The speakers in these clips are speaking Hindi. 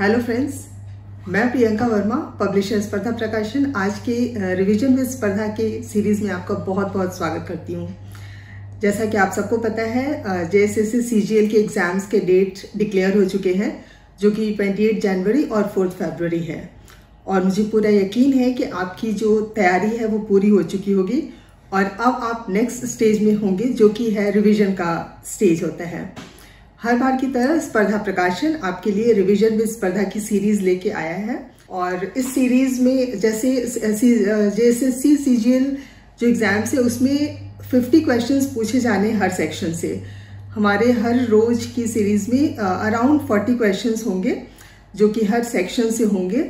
हेलो फ्रेंड्स मैं प्रियंका वर्मा पब्लिशर स्पर्धा प्रकाशन आज के रिवीजन में स्पर्धा के सीरीज में आपका बहुत बहुत स्वागत करती हूँ जैसा कि आप सबको पता है जे एस एल के एग्जाम्स के डेट डिक्लेयर हो चुके हैं जो कि 28 जनवरी और 4 फरवरी है और मुझे पूरा यकीन है कि आपकी जो तैयारी है वो पूरी हो चुकी होगी और अब आप नेक्स्ट स्टेज में होंगे जो कि है रिविजन का स्टेज होता है हर बार की तरह स्पर्धा प्रकाशन आपके लिए रिविजन विद स्पर्धा की सीरीज लेके आया है और इस सीरीज में जैसे जैसे सी सी जी एल जो एग्ज़ाम्स है उसमें 50 क्वेश्चंस पूछे जाने हर सेक्शन से हमारे हर रोज की सीरीज में अराउंड फोर्टी क्वेश्चंस होंगे जो कि हर सेक्शन से होंगे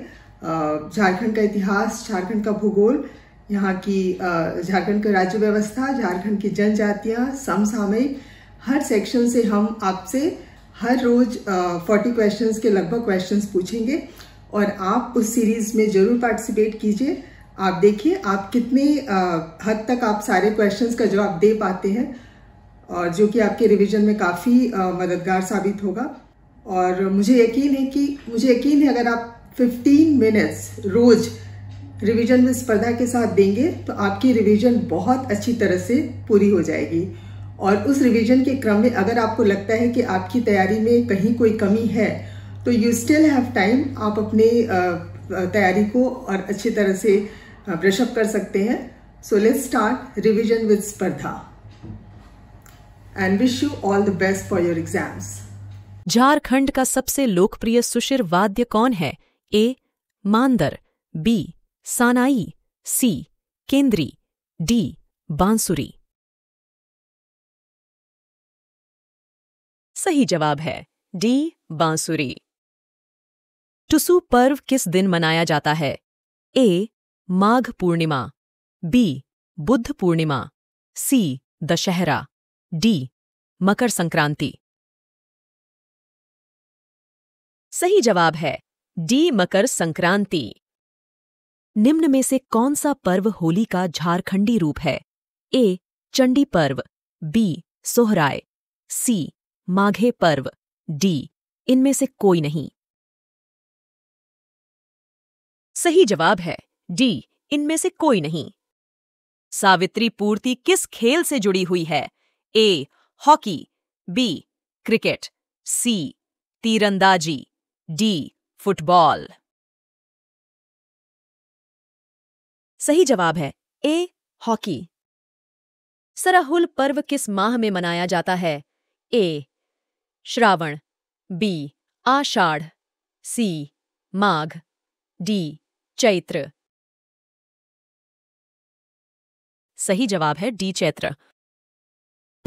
झारखंड का इतिहास झारखंड का भूगोल यहाँ की झारखंड का राज्य व्यवस्था झारखंड की जनजातियाँ समसामयिक हर सेक्शन से हम आपसे हर रोज फोर्टी क्वेश्चंस के लगभग क्वेश्चंस पूछेंगे और आप उस सीरीज में जरूर पार्टिसिपेट कीजिए आप देखिए आप कितने uh, हद तक आप सारे क्वेश्चंस का जवाब दे पाते हैं और जो कि आपके रिवीजन में काफ़ी uh, मददगार साबित होगा और मुझे यकीन है कि मुझे यकीन है अगर आप 15 मिनट्स रोज़ रिवीजन में स्पर्धा के साथ देंगे तो आपकी रिवीजन बहुत अच्छी तरह से पूरी हो जाएगी और उस रिवीजन के क्रम में अगर आपको लगता है कि आपकी तैयारी में कहीं कोई कमी है तो यू स्टिल हैव टाइम आप अपने तैयारी को और अच्छी तरह से ब्रशअप कर सकते हैं so let's start revision with Spardha and wish you all the best for your exams Jharkhand का सबसे लोकप्रिय सुशिर वाद्य कौन है ए मांदर बी सानाई सी केंद्री डी बांसुरी सही जवाब है डी बांसुरी टुसु पर्व किस दिन मनाया जाता है A Magh Purnima B Buddha Purnima C Dussehra D Makar Sankranti सही जवाब है डी मकर संक्रांति निम्न में से कौन सा पर्व होली का झारखंडी रूप है ए चंडी पर्व बी सोहराय सी माघे पर्व डी इनमें से कोई नहीं सही जवाब है डी इनमें से कोई नहीं सावित्री पूर्ति किस खेल से जुड़ी हुई है A hockey B cricket C तीरंदाजी डी फुटबॉल सही जवाब है ए हॉकी सराहुल पर्व किस माह में मनाया जाता है A Shravan B Ashadh C Magh D Chaitra सही जवाब है डी चैत्र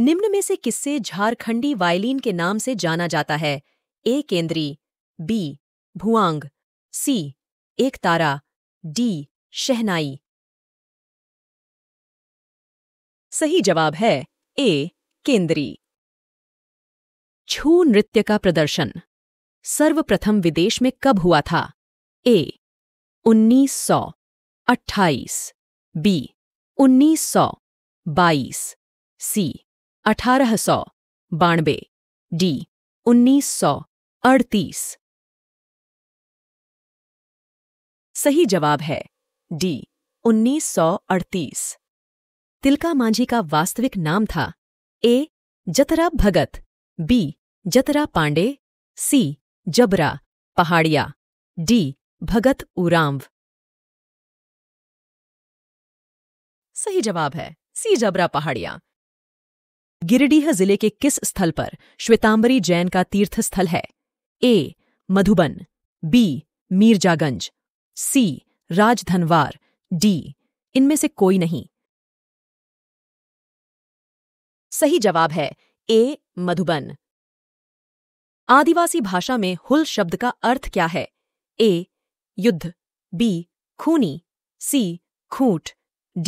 निम्न में से किससे झारखंडी वायलिन के नाम से जाना जाता है ए केंद्री बी भुआंग सी एक तारा डी शहनाई सही जवाब है ए केंद्री छू नृत्य का प्रदर्शन सर्वप्रथम विदेश में कब हुआ था ए उन्नीस सौ अट्ठाईस बी उन्नीस सौ बाईस सी अठारह सौ बानबे डी उन्नीस सौ अड़तीस सही जवाब है डी 1938। तिलका मांझी का वास्तविक नाम था A Jatra Bhagat B Jatra Pandey C Jabra Paharia D Bhagat Oraon सही जवाब है सी जबरा पहाड़िया गिरिडीह जिले के किस स्थल पर श्वेतांबरी जैन का तीर्थ स्थल है A Madhuban B Mirzaganj C Rajdhanwar D इनमें से कोई नहीं सही जवाब है ए मधुबन आदिवासी भाषा में हुल शब्द का अर्थ क्या है ए युद्ध बी खूनी सी खूंट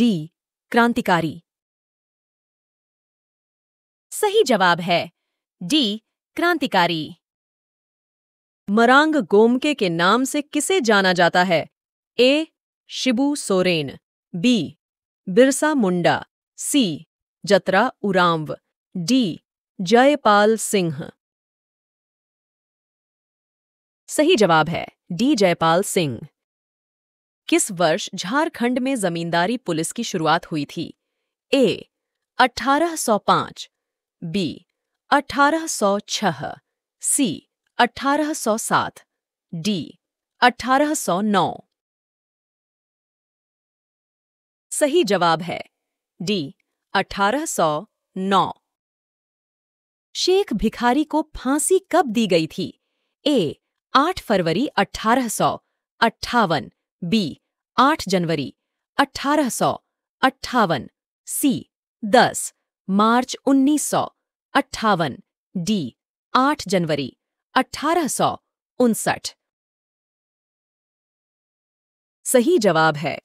डी क्रांतिकारी सही जवाब है डी क्रांतिकारी मरांग गोमके के नाम से किसे जाना जाता है A Shibu Soren B Birsa Munda C Jatra Oraon D Jaipal Singh सही जवाब है डी जयपाल सिंह किस वर्ष झारखंड में जमींदारी पुलिस की शुरुआत हुई थी ए 1805, बी 1806, सी 1807, डी 1809। सही जवाब है डी 1809 शेख भिखारी को फांसी कब दी गई थी ए आठ फरवरी अठारह सौ अट्ठावन बी आठ जनवरी अठारह सौ अट्ठावन सी दस मार्च उन्नीस सौ अट्ठावन डी आठ जनवरी अठारह सौ उनसठ सही जवाब है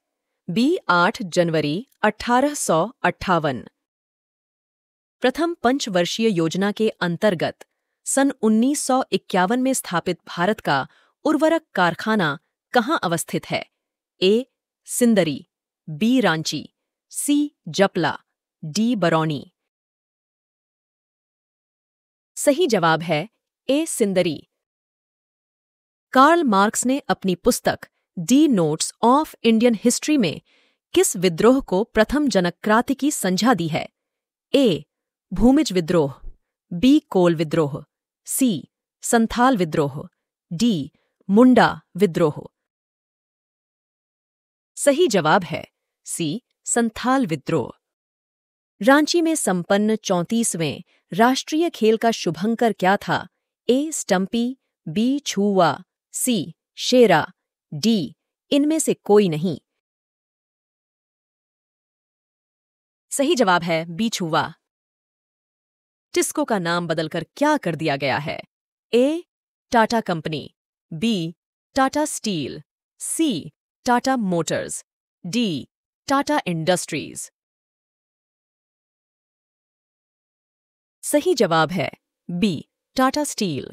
बी आठ जनवरी अठारह सौ अट्ठावन प्रथम पंचवर्षीय योजना के अंतर्गत सन 1951 में स्थापित भारत का उर्वरक कारखाना कहाँ अवस्थित है A Sindri B Ranchi C Japla D Barauni सही जवाब है ए सिंदरी कार्ल मार्क्स ने अपनी पुस्तक the notes of Indian history में किस विद्रोह को प्रथम जनक क्रांति की संझा दी है ए भूमिज विद्रोह बी कोल विद्रोह सी संथाल विद्रोह डी मुंडा विद्रोह सही जवाब है सी संथाल विद्रोह रांची में संपन्न चौंतीसवें राष्ट्रीय खेल का शुभंकर क्या था ए स्टम्पी बी छुआ सी शेरा डी इनमें से कोई नहीं सही जवाब है बी छुआ टिस्को का नाम बदलकर क्या कर दिया गया है A Tata company B Tata Steel C Tata Motors D Tata Industries सही जवाब है बी टाटा स्टील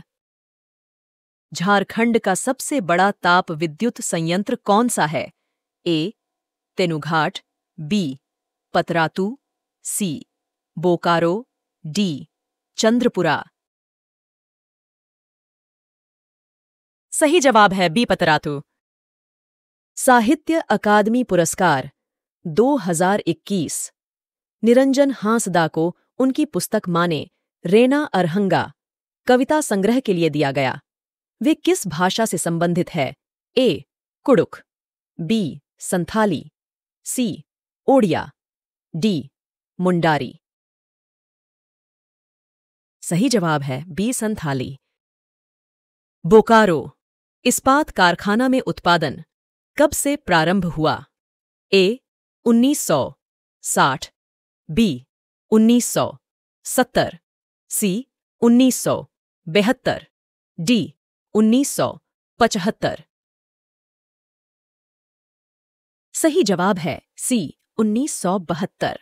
झारखंड का सबसे बड़ा ताप विद्युत संयंत्र कौन सा है A Tenughat B Patratu C Bokaro D Chandrapura सही जवाब है बी पतरातु साहित्य अकादमी पुरस्कार 2021 निरंजन हांसदा को उनकी पुस्तक माने रेना अरहंगा कविता संग्रह के लिए दिया गया वे किस भाषा से संबंधित है A Kurukh B Santhali C Odia D Mundari सही जवाब है बी संथाली बोकारो इस्पात कारखाना में उत्पादन कब से प्रारंभ हुआ ए 1960 बी 1970 सी 1972 डी 1975 सही जवाब है सी बहत्तर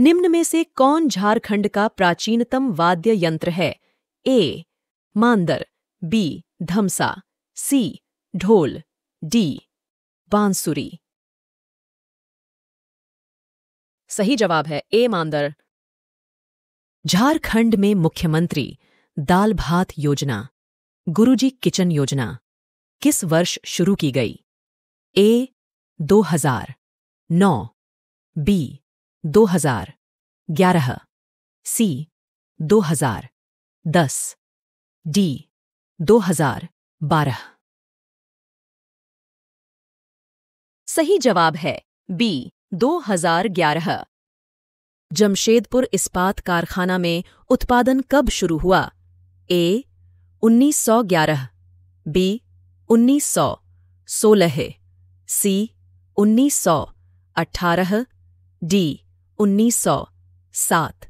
निम्न में से कौन झारखंड का प्राचीनतम वाद्य यंत्र है ए मांदर बी धमसा सी ढोल डी बांसुरी सही जवाब है ए मांदर झारखंड में मुख्यमंत्री दाल भात योजना गुरुजी किचन योजना किस वर्ष शुरू की गई ए 2009 बी दो हजार ग्यारह सी दो हजार दस डी दो हजार बारह सही जवाब है बी दो हजार ग्यारह जमशेदपुर इस्पात कारखाना में उत्पादन कब शुरू हुआ ए उन्नीस सौ ग्यारह बी उन्नीस सौ सोलह सी उन्नीस सौ 1918, डी 1919 उन्नीस सौ सात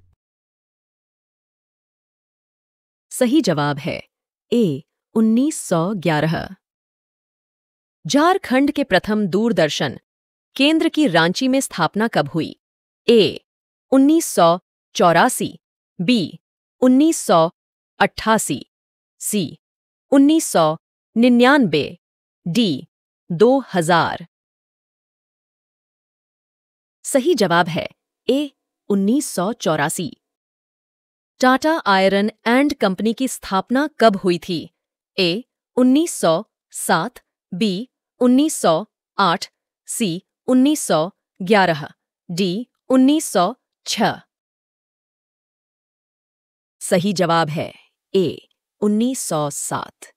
सही जवाब है ए उन्नीस सौ ग्यारह झारखंड के प्रथम दूरदर्शन केंद्र की रांची में स्थापना कब हुई ए उन्नीस सौ चौरासी बी उन्नीस सौ अट्ठासी सी उन्नीस सौ निन्यानबे डी दो हजार सही जवाब है ए उन्नीस टाटा आयरन एंड कंपनी की स्थापना कब हुई थी ए 1907, बी 1908, सी 1911, डी 1906। सही जवाब है ए 1907।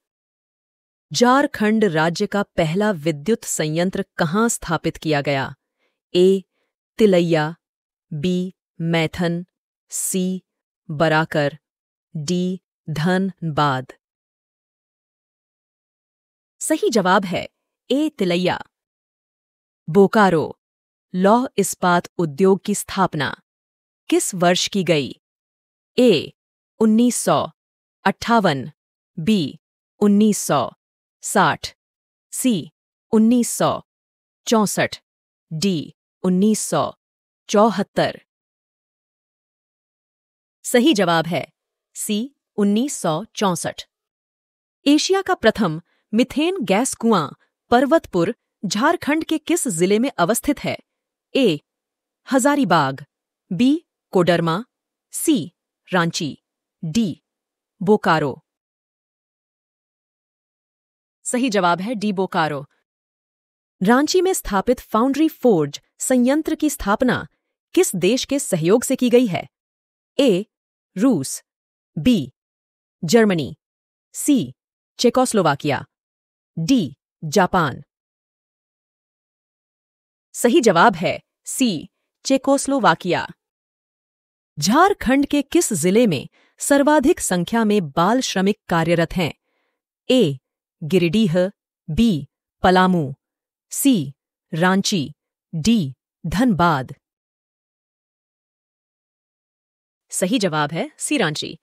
झारखंड राज्य का पहला विद्युत संयंत्र कहाँ स्थापित किया गया A Tilaiya B Maithon C Barakar D Dhanbad सही जवाब है ए तिलैया बोकारो लौह इस्पात उद्योग की स्थापना किस वर्ष की गई ए उन्नीस सौ अट्ठावन बी उन्नीस सौ साठ सी उन्नीस सौ चौसठ डी उन्नीस सौ चौहत्तर सही जवाब है सी उन्नीस एशिया का प्रथम मिथेन गैस कुआं पर्वतपुर झारखंड के किस जिले में अवस्थित है A Hazaribagh B Koderma C Ranchi D Bokaro सही जवाब है डी बोकारो रांची में स्थापित फाउंड्री फोर्ज संयंत्र की स्थापना किस देश के सहयोग से की गई है ए रूस B Germany C Czechoslovakia D Japan सही जवाब है सी चेकोस्लोवाकिया झारखंड के किस जिले में सर्वाधिक संख्या में बाल श्रमिक कार्यरत हैं A Giridih B Palamu C Ranchi D Dhanbad सही जवाब है सीरांची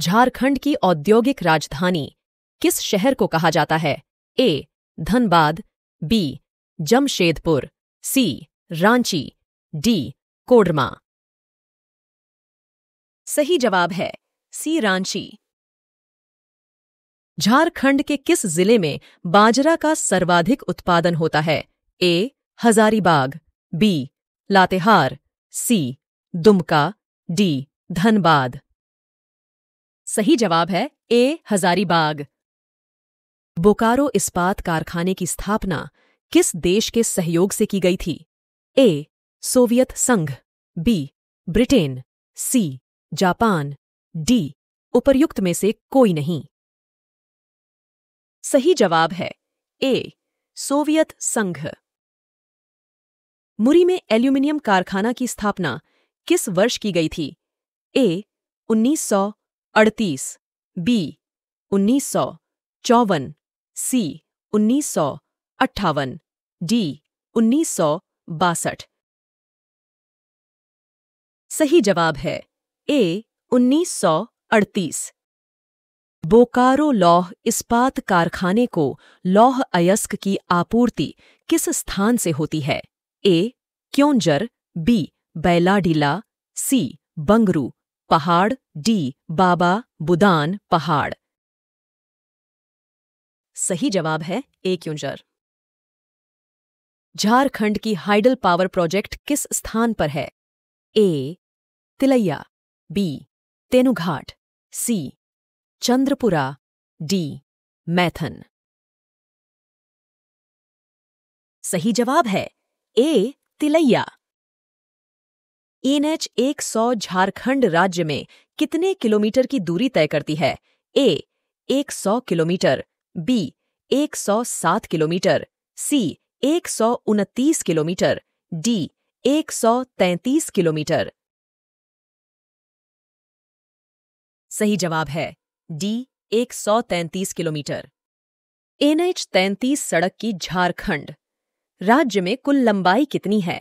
झारखंड की औद्योगिक राजधानी किस शहर को कहा जाता है A Dhanbad B Jamshedpur C Ranchi D Koderma सही जवाब है सी रांची झारखंड के किस जिले में बाजरा का सर्वाधिक उत्पादन होता है A Hazaribagh B Latehar C Dumka D Dhanbad सही जवाब है ए हजारीबाग बोकारो इस्पात कारखाने की स्थापना किस देश के सहयोग से की गई थी ए सोवियत संघ B Britain C Japan D उपर्युक्त में से कोई नहीं सही जवाब है ए सोवियत संघ मुरी में एल्यूमिनियम कारखाना की स्थापना किस वर्ष की गई थी ए 1938, बी चौवन सी अट्ठावन डी बासठ सही जवाब है ए 1938। बोकारो लौह इस्पात कारखाने को लौह अयस्क की आपूर्ति किस स्थान से होती है ए क्योंजर बी बैलाडीला सी बंगरू पहाड़ डी बाबा बुदान पहाड़ सही जवाब है ए क्यूंजर झारखंड की हाइडल पावर प्रोजेक्ट किस स्थान पर है A Tilaiya B Tenughat C Chandrapura D Maithon सही जवाब है ए तिलैया एनएच सौ झारखंड राज्य में कितने किलोमीटर की दूरी तय करती है ए एक सौ किलोमीटर बी एक सौ सात किलोमीटर सी एक सौ उनतीस किलोमीटर डी एक सौ तैंतीस किलोमीटर सही जवाब है डी एक सौ तैंतीस किलोमीटर एनएच तैंतीस सड़क की झारखंड राज्य में कुल लंबाई कितनी है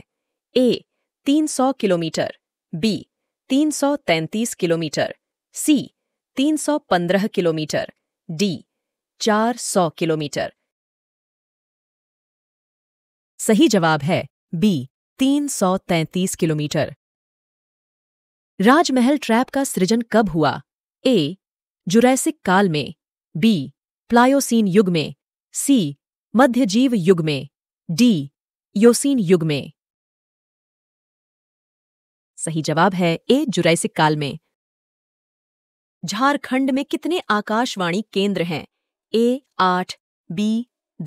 A 300 kilometre B 333 kilometre C 315 kilometre D 400 kilometre सही जवाब है बी 333 किलोमीटर राजमहल ट्रैप का सृजन कब हुआ ए जुरैसिक काल में बी प्लायोसीन युग में सी मध्यजीव युग में डी योसीन युग में सही जवाब है ए जुरैसिक काल में झारखंड में कितने आकाशवाणी केंद्र हैं ए आठ बी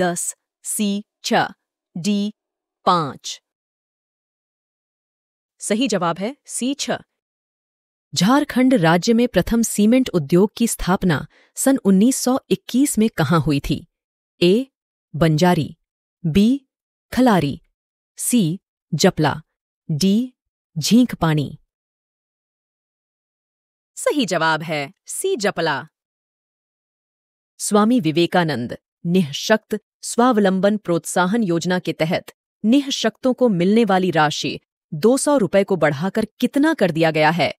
दस सी छ डी पांच सही जवाब है सी छ झारखंड राज्य में प्रथम सीमेंट उद्योग की स्थापना सन 1921 में कहाँ हुई थी A Banjari B Khalari C Japla D Jhinkpani सही जवाब है सी जपला स्वामी विवेकानंद निःशक्त स्वावलंबन प्रोत्साहन योजना के तहत निःशक्तों को मिलने वाली राशि दो सौ रुपये को बढ़ाकर कितना कर दिया गया है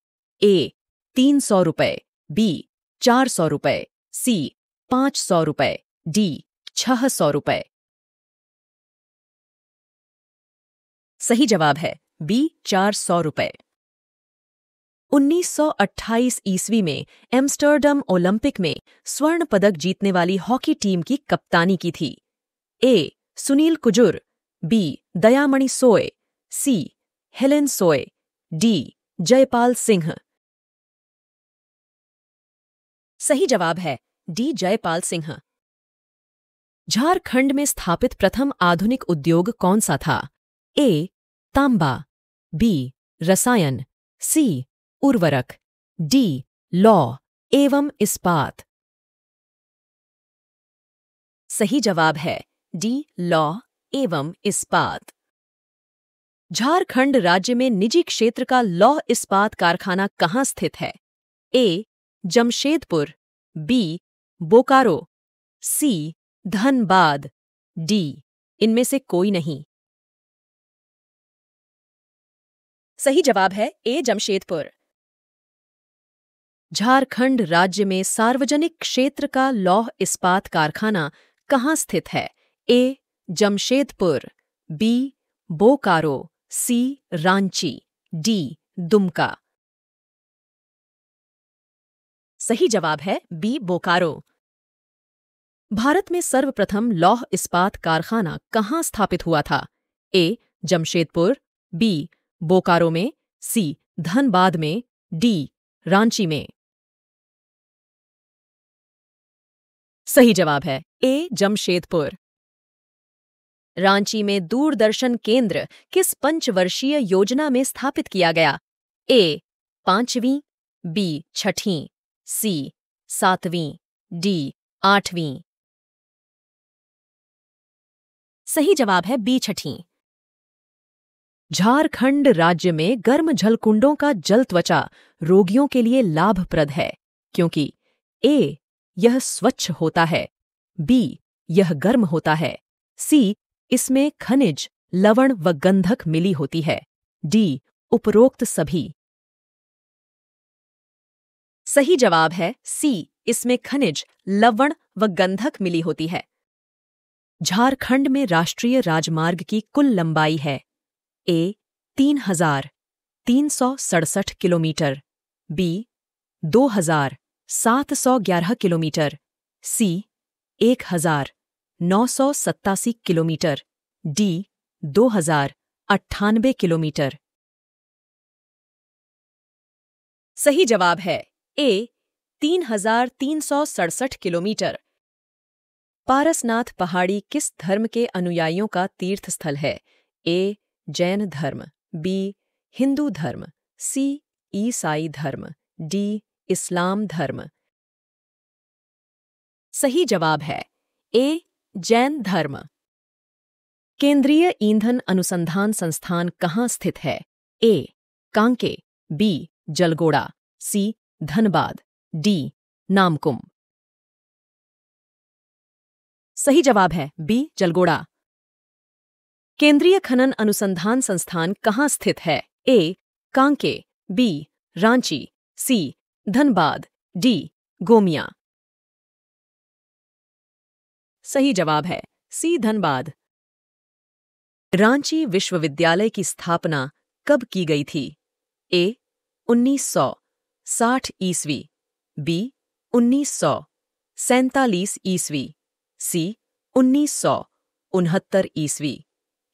ए तीन सौ रुपये बी चार सौ रुपये सी पांच सौ रुपये डी छह सौ रुपये सही जवाब है बी चार सौ रुपये उन्नीस ईस्वी में एम्स्टर्डम ओलंपिक में स्वर्ण पदक जीतने वाली हॉकी टीम की कप्तानी की थी A Sunil Kujur B Dayamani Soy C Helen Soy D Jaipal Singh सही जवाब है डी जयपाल सिंह झारखंड में स्थापित प्रथम आधुनिक उद्योग कौन सा था ए तांबा बी रसायन सी उर्वरक डी लॉ एवं इस्पात सही जवाब है डी लॉ एवं इस्पात झारखंड राज्य में निजी क्षेत्र का लौह इस्पात कारखाना कहाँ स्थित है A Jamshedpur B Bokaro C Dhanbad D इनमें से कोई नहीं सही जवाब है ए जमशेदपुर झारखंड राज्य में सार्वजनिक क्षेत्र का लौह इस्पात कारखाना कहाँ स्थित है A Jamshedpur B Bokaro C Ranchi D Dumka सही जवाब है बी बोकारो भारत में सर्वप्रथम लौह इस्पात कारखाना कहाँ स्थापित हुआ था ए जमशेदपुर बी बोकारो में सी धनबाद में डी रांची में सही जवाब है ए जमशेदपुर रांची में दूरदर्शन केंद्र किस पंचवर्षीय योजना में स्थापित किया गया ए पांचवीं बी छठी सी सातवीं डी आठवीं सही जवाब है बी छठी झारखंड राज्य में गर्म जलकुंडों का जल त्वचा रोगियों के लिए लाभप्रद है क्योंकि ए यह स्वच्छ होता है बी यह गर्म होता है सी इसमें खनिज लवण व गंधक मिली होती है डी उपरोक्त सभी सही जवाब है सी इसमें खनिज लवण व गंधक मिली होती है झारखंड में राष्ट्रीय राजमार्ग की कुल लंबाई है ए तीन हजार तीन सौ सड़सठ किलोमीटर बी दो हजार सात सौ ग्यारह किलोमीटर सी एक हजार नौ सौ सत्तासी किलोमीटर डी दो हजार अट्ठानबे किलोमीटर सही जवाब है ए तीन हजार तीन सौ सड़सठ किलोमीटर पारसनाथ पहाड़ी किस धर्म के अनुयायियों का तीर्थ स्थल है ए जैन धर्म बी हिंदू धर्म सी ईसाई धर्म डी इस्लाम धर्म सही जवाब है ए जैन धर्म केंद्रीय ईंधन अनुसंधान संस्थान कहाँ स्थित है A Kanke B Jalgora C Dhanbad D Namkum सही जवाब है बी जलगोड़ा केंद्रीय खनन अनुसंधान संस्थान कहाँ स्थित है A Kanke B Ranchi C Dhanbad D Gomia सही जवाब है सी धनबाद रांची विश्वविद्यालय की स्थापना कब की गई थी ए 1960 ईस्वी बी उन्नीस सौ सैतालीस ईस्वी सी उन्नीस सौ उनहत्तर ईस्वी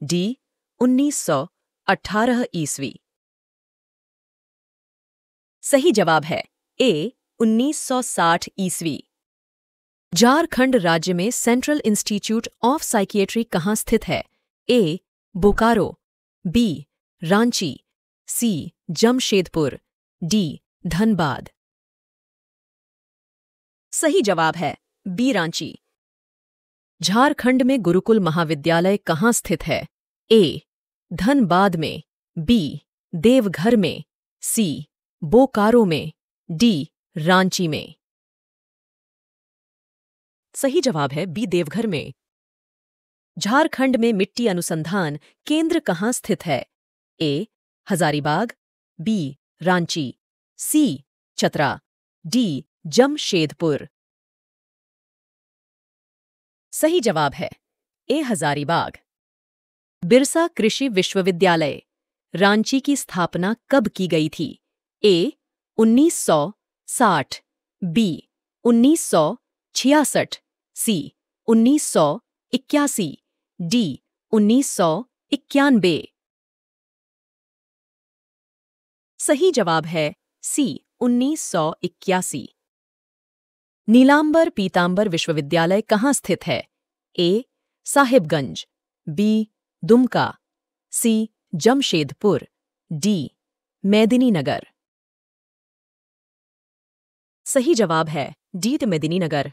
डी 1918 ईस्वी सही जवाब है ए 1960 ईस्वी झारखंड राज्य में सेंट्रल इंस्टीट्यूट ऑफ साइकियट्री कहाँ स्थित है A Bokaro B Ranchi C Jamshedpur D Dhanbad सही जवाब है बी रांची झारखंड में गुरुकुल महाविद्यालय कहाँ स्थित है ए धनबाद में बी देवघर में सी बोकारो में डी रांची में सही जवाब है बी देवघर में झारखंड में मिट्टी अनुसंधान केंद्र कहाँ स्थित है A Hazaribagh B Ranchi C Chatra D Jamshedpur सही जवाब है ए हजारीबाग बिरसा कृषि विश्वविद्यालय रांची की स्थापना कब की गई थी ए 1960 बी 1966 सी 1981 डी उन्नीस सही जवाब है सी उन्नीस नीलांबर पीतांबर विश्वविद्यालय कहाँ स्थित है A Sahibganj B Dumka C Jamshedpur D Medininagar सही जवाब है डी तो मेदिनीनगर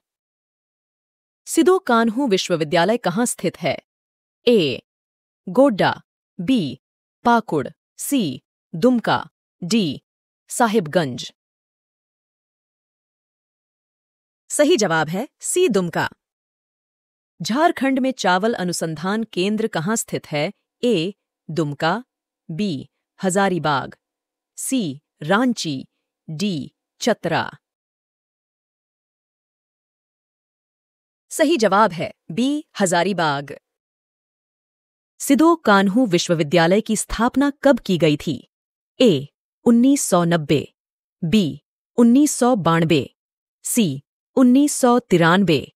सिदो कान्हू विश्वविद्यालय कहाँ स्थित है A Godda B Pakur C Dumka D Sahibganj सही जवाब है सी दुमका झारखंड में चावल अनुसंधान केंद्र कहाँ स्थित है A Dumka B Hazaribagh C Ranchi D Chatra सही जवाब है बी हजारीबाग सिदो कान्हू विश्वविद्यालय की स्थापना कब की गई थी ए 1990, बी उन्नीस सौ बानबे सी उन्नीस सौ तिरानबे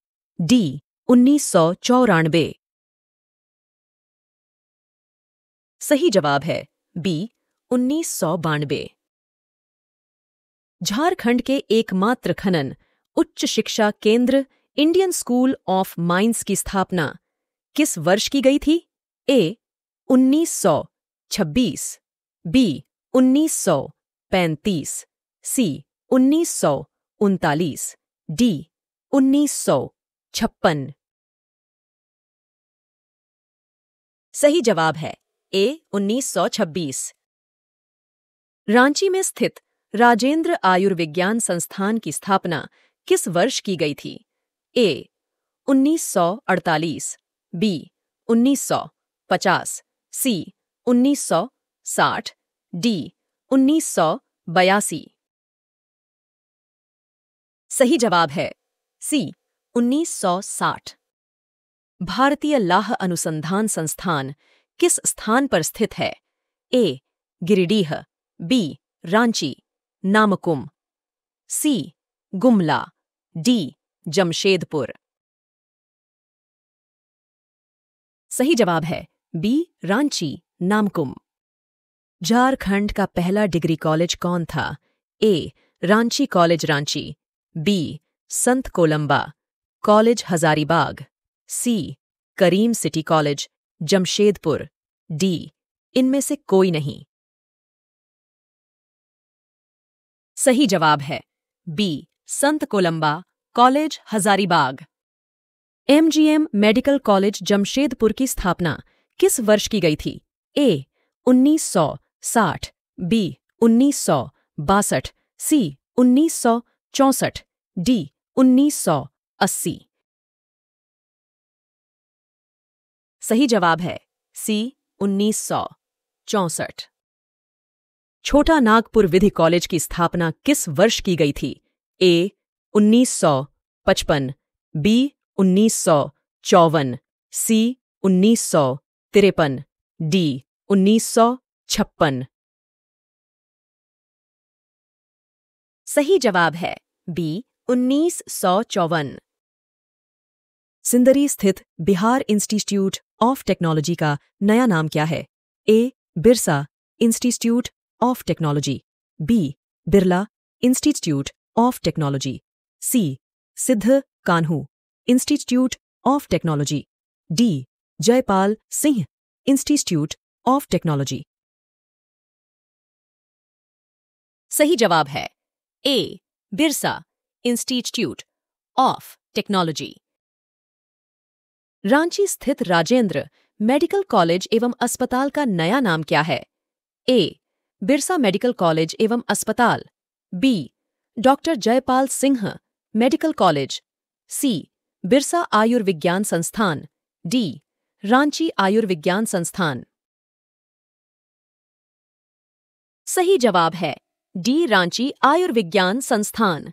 डी उन्नीस सौ चौरानबे सही जवाब है बी उन्नीस सौ बानबे झारखंड के एकमात्र खनन उच्च शिक्षा केंद्र इंडियन स्कूल ऑफ माइंस की स्थापना किस वर्ष की गई थी ए 1926, बी 1935, सी उन्नीस डी उन्नीस छप्पन सही जवाब है ए 1926 रांची में स्थित राजेंद्र आयुर्विज्ञान संस्थान की स्थापना किस वर्ष की गई थी ए 1948 बी 1950 सी 1960 डी 1982 सही जवाब है सी 1960 भारतीय लाह अनुसंधान संस्थान किस स्थान पर स्थित है A Giridih B Ranchi Namkum C Gumla D Jamshedpur सही जवाब है बी रांची नामकुम झारखंड का पहला डिग्री कॉलेज कौन था A Ranchi college Ranchi B संत Columba college Hazaribagh C Karim city college Jamshedpur D इनमें से कोई नहीं सही जवाब है बी संत Columba college Hazaribagh MGM medical college Jamshedpur की स्थापना किस वर्ष की गई थी ए 1960 बी उन्नीस सी उन्नीस डी सौ अस्सी सही जवाब है सी उन्नीस सौ चौसठ छोटा नागपुर विधि कॉलेज की स्थापना किस वर्ष की गई थी ए उन्नीस सौ पचपन बी उन्नीस सौ चौवन सी उन्नीस सौ तिरपन डी उन्नीस सौ छप्पन सही जवाब है बी उन्नीस सौ चौवन सिंदरी स्थित बिहार इंस्टीट्यूट ऑफ टेक्नोलॉजी का नया नाम क्या है A Birsa Institute of Technology B Birla Institute of Technology C Sidho Kanhu Institute of Technology D Jaipal Singh Institute of Technology सही जवाब है A Birsa Institute of Technology Ranchi स्थित राजेंद्र मेडिकल कॉलेज एवं अस्पताल का नया नाम क्या है ए बिरसा मेडिकल कॉलेज एवं अस्पताल B doctor Jaipal Singh medical college C Birsa आयुर्विज्ञान संस्थान डी रांची आयुर्विज्ञान संस्थान सही जवाब है डी रांची आयुर्विज्ञान संस्थान